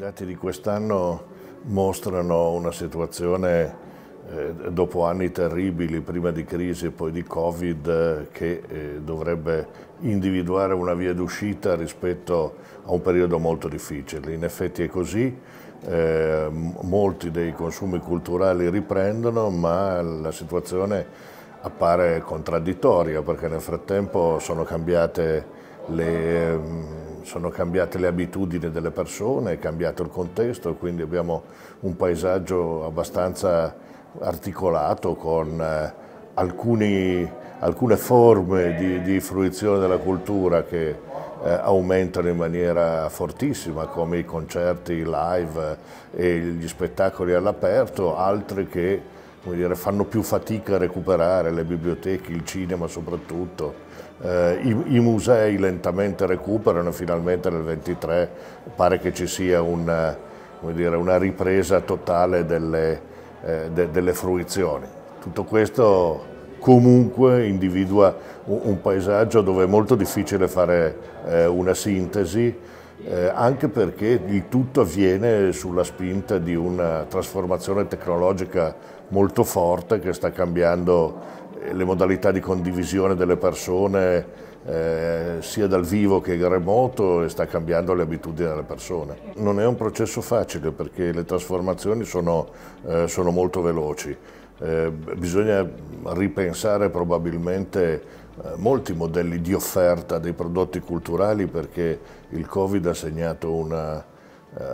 I dati di quest'anno mostrano una situazione eh, dopo anni terribili, prima di crisi e poi di Covid, che eh, dovrebbe individuare una via d'uscita rispetto a un periodo molto difficile. In effetti è così, eh, molti dei consumi culturali riprendono, ma la situazione appare contraddittoria perché nel frattempo sono cambiate le ehm, sono cambiate le abitudini delle persone, è cambiato il contesto, quindi abbiamo un paesaggio abbastanza articolato con eh, alcuni, alcune forme di, di, fruizione della cultura che eh, aumentano in maniera fortissima come i concerti live eh, e gli spettacoli all'aperto, altri che dire, fanno più fatica a recuperare, le biblioteche, il cinema soprattutto. Eh, i, i, musei lentamente recuperano, e finalmente nel 23 pare che ci sia una, dire, una ripresa totale delle, eh, de, delle fruizioni. Tutto questo comunque individua un, un, paesaggio dove è molto difficile fare eh, una sintesi, eh, anche perché il tutto avviene sulla spinta di una trasformazione tecnologica molto forte che sta cambiando eh, le modalità di condivisione delle persone eh, sia dal vivo che remoto e sta cambiando le abitudini delle persone. Non è un processo facile perché le trasformazioni sono, eh, sono molto veloci. Eh, bisogna ripensare probabilmente eh, molti modelli di offerta dei prodotti culturali perché il Covid ha segnato una eh,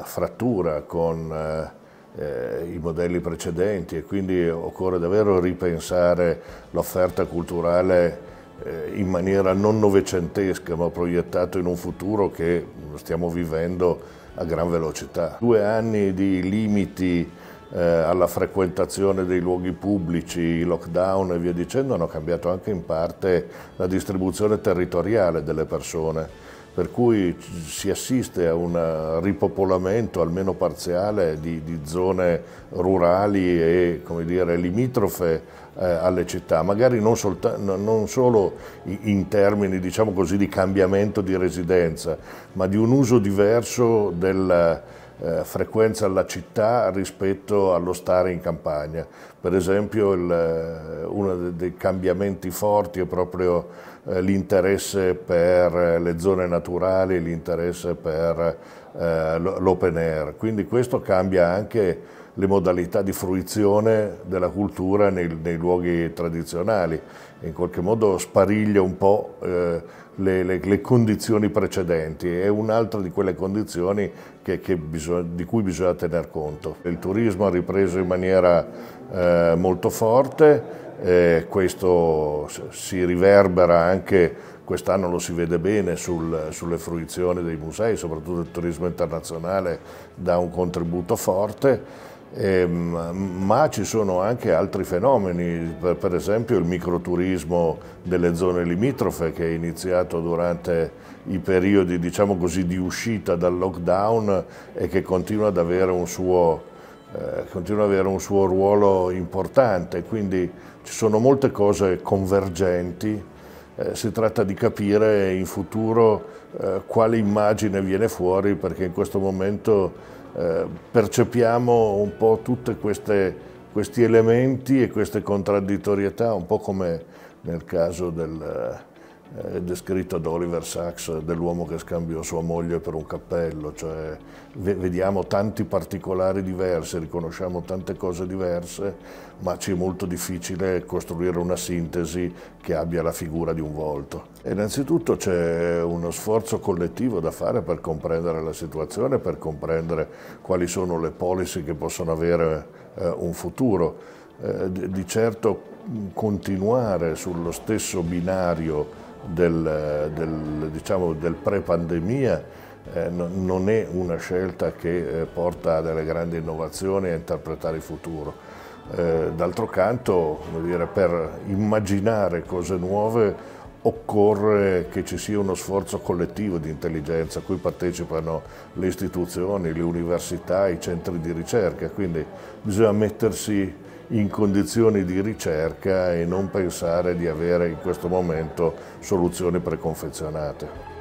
frattura con eh, i modelli precedenti e quindi occorre davvero ripensare l'offerta culturale eh, in maniera non novecentesca ma proiettato in un futuro che stiamo vivendo a gran velocità. Due anni di limiti eh, alla frequentazione dei luoghi pubblici, lockdown e via dicendo hanno cambiato anche in parte la distribuzione territoriale delle persone per cui si assiste a un ripopolamento almeno parziale di, di zone rurali e dire, limitrofe eh, alle città, magari non, non solo in termini diciamo così, di cambiamento di residenza, ma di un uso diverso della eh, frequenza alla città rispetto allo stare in campagna. Per esempio il, eh, uno dei cambiamenti forti è proprio eh, l'interesse per eh, le zone naturali, l'interesse per eh, l'open air. Quindi questo cambia anche le modalità di fruizione della cultura nei, nei luoghi tradizionali, in qualche modo spariglia un po' le, le, le, condizioni precedenti, è un'altra di quelle condizioni che, che bisogna, di cui bisogna tener conto. Il turismo ha ripreso in maniera eh, molto forte, eh, questo si riverbera anche, quest'anno lo si vede bene sul, sulle fruizioni dei musei, soprattutto il turismo internazionale dà un contributo forte. Eh, ma ci sono anche altri fenomeni, per, per, esempio il microturismo delle zone limitrofe che è iniziato durante i periodi diciamo così, di uscita dal lockdown e che continua ad avere un suo eh, continua ad avere un suo ruolo importante, quindi ci sono molte cose convergenti, eh, si tratta di capire in futuro eh, quale immagine viene fuori perché in questo momento eh, percepiamo un po' tutti questi elementi e queste contraddittorietà, un po' come nel caso del è descritta da Oliver Sacks dell'uomo che scambiò sua moglie per un cappello, cioè vediamo tanti particolari diversi, riconosciamo tante cose diverse, ma ci è molto difficile costruire una sintesi che abbia la figura di un volto. E innanzitutto c'è uno sforzo collettivo da fare per comprendere la situazione, per comprendere quali sono le policy che possono avere eh, un futuro. Eh, di certo continuare sullo stesso binario del, del, diciamo, del pre-pandemia eh, non è una scelta che eh, porta a delle grandi innovazioni e a interpretare il futuro. Eh, D'altro canto, dire, per immaginare cose nuove occorre che ci sia uno sforzo collettivo di intelligenza a cui partecipano le istituzioni, le università, i centri di ricerca, quindi bisogna mettersi in condizioni di ricerca e non pensare di avere in questo momento soluzioni preconfezionate.